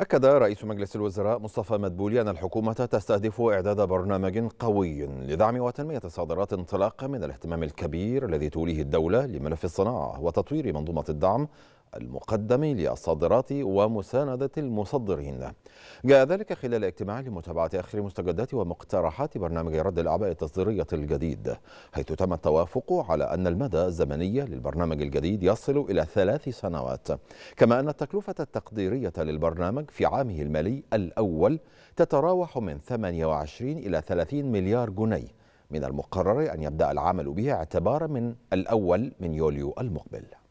أكد رئيس مجلس الوزراء مصطفى مدبولي أن الحكومة تستهدف إعداد برنامج قوي لدعم وتنمية صادرات انطلاقا من الاهتمام الكبير الذي توليه الدولة لملف الصناعة وتطوير منظومة الدعم المقدم للصادرات ومساندة المصدرين جاء ذلك خلال اجتماع لمتابعة آخر مستجدات ومقترحات برنامج رد الأعباء التصديرية الجديد حيث تم التوافق على أن المدى الزمني للبرنامج الجديد يصل إلى ثلاث سنوات كما أن التكلفة التقديرية للبرنامج في عامه المالي الأول تتراوح من 28 إلى 30 مليار جنيه من المقرر أن يبدأ العمل به اعتبارا من الأول من يوليو المقبل